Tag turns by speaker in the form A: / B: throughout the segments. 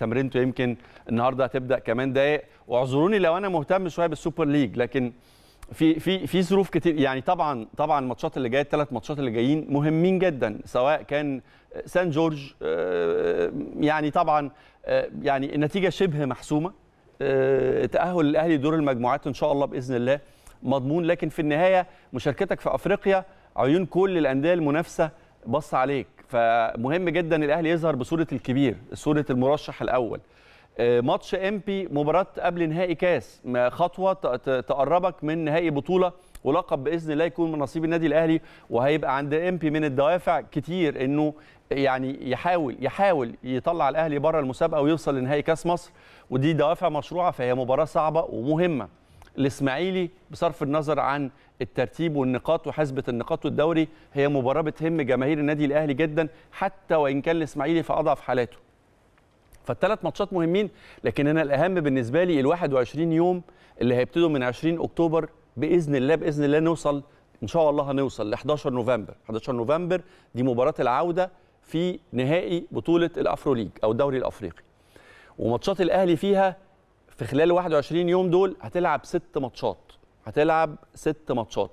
A: تمرينته يمكن النهارده هتبدا كمان دقايق واعذروني لو انا مهتم شويه بالسوبر ليج لكن في في في ظروف كتير يعني طبعا طبعا الماتشات اللي جايه الثلاث ماتشات اللي جايين مهمين جدا سواء كان سان جورج آه، يعني طبعا آه، يعني النتيجه شبه محسومه آه، تاهل الاهلي دور المجموعات ان شاء الله باذن الله مضمون لكن في النهايه مشاركتك في افريقيا عيون كل الانديه المنافسه بص عليك فمهم جدا الاهلي يظهر بصوره الكبير صوره المرشح الاول آه، ماتش امبي مباراه قبل نهائي كاس خطوه تقربك من نهائي بطوله ولقب باذن الله يكون من نصيب النادي الاهلي وهيبقى عند امبي من الدوافع كتير انه يعني يحاول يحاول يطلع الاهلي بره المسابقه ويوصل لنهائي كاس مصر ودي دوافع مشروعه فهي مباراه صعبه ومهمه الاسماعيلي بصرف النظر عن الترتيب والنقاط وحسبه النقاط والدوري هي مباراه بتهم جماهير النادي الاهلي جدا حتى وان كان الاسماعيلي في اضعف حالاته. فالثلاث ماتشات مهمين لكن انا الاهم بالنسبه لي ال 21 يوم اللي هيبتدوا من 20 اكتوبر باذن الله باذن الله نوصل ان شاء الله هنوصل ل 11 نوفمبر 11 نوفمبر دي مباراه العوده في نهائي بطوله الافرو ليج او الدوري الافريقي وماتشات الاهلي فيها في خلال 21 يوم دول هتلعب ست ماتشات هتلعب ست ماتشات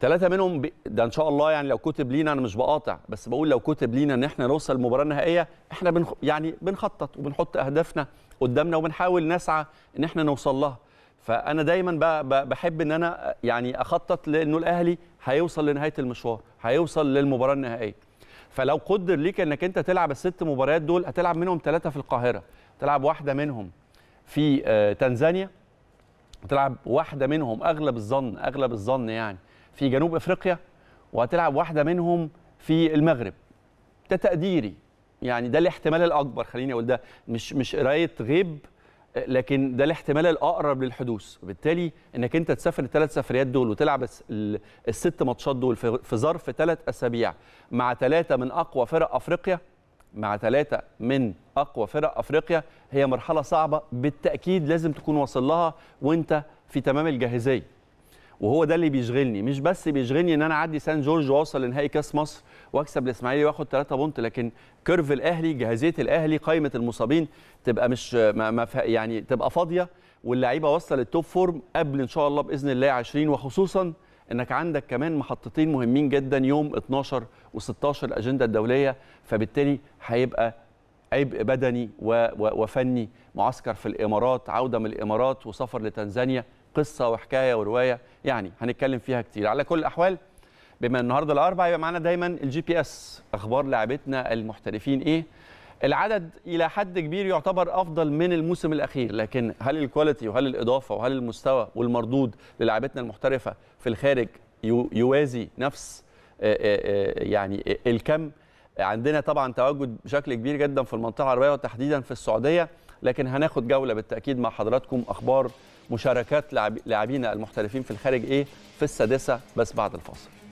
A: ثلاثة منهم ب... ده إن شاء الله يعني لو كتب لينا أنا مش بقاطع بس بقول لو كتب لينا إن إحنا نوصل المباراة النهائية إحنا بن... يعني بنخطط وبنحط أهدافنا قدامنا وبنحاول نسعى إن إحنا نوصل لها فأنا دايما ب... ب... بحب إن أنا يعني أخطط لأنه الأهلي هيوصل لنهاية المشوار هيوصل للمباراة النهائية فلو قدر ليك إنك أنت تلعب الست مباريات دول هتلعب منهم ثلاثة في القاهرة تلعب واحدة منهم في آه، تنزانيا هتلعب واحده منهم اغلب الظن اغلب الظن يعني في جنوب افريقيا وهتلعب واحده منهم في المغرب ده تقديري يعني ده الاحتمال الاكبر خليني اقول ده مش مش قرايه غيب لكن ده الاحتمال الاقرب للحدوث وبالتالي انك انت تسافر الثلاث سفريات دول وتلعب الست ماتشات دول في ظرف ثلاث اسابيع مع ثلاثه من اقوى فرق افريقيا مع ثلاثة من أقوى فرق أفريقيا هي مرحلة صعبة بالتأكيد لازم تكون واصل لها وأنت في تمام الجاهزية وهو ده اللي بيشغلني مش بس بيشغلني ان انا اعدي سان جورج واوصل لنهائي كاس مصر واكسب الاسماعيلي واخد 3 بونت لكن كيرف الاهلي جاهزيه الاهلي قائمه المصابين تبقى مش ما ما يعني تبقى فاضيه واللعيبه وصلت للتوب فورم قبل ان شاء الله باذن الله 20 وخصوصا انك عندك كمان محطتين مهمين جدا يوم 12 و16 الاجنده الدوليه فبالتالي هيبقى عبء بدني وفني معسكر في الامارات عوده من الامارات وسفر لتنزانيا قصه وحكايه وروايه يعني هنتكلم فيها كتير على كل الاحوال بما النهارده الاربعاء يبقى معانا دايما الجي بي اس اخبار لاعبتنا المحترفين ايه العدد الى حد كبير يعتبر افضل من الموسم الاخير لكن هل الكواليتي وهل الاضافه وهل المستوى والمردود للاعبتنا المحترفه في الخارج يوازي نفس آه، آه، آه، يعني الكم عندنا طبعا تواجد بشكل كبير جدا في المنطقه العربيه وتحديدا في السعوديه لكن هناخد جوله بالتاكيد مع حضراتكم اخبار مشاركات لاعبينا المحترفين في الخارج ايه في السادسه بس بعد الفاصل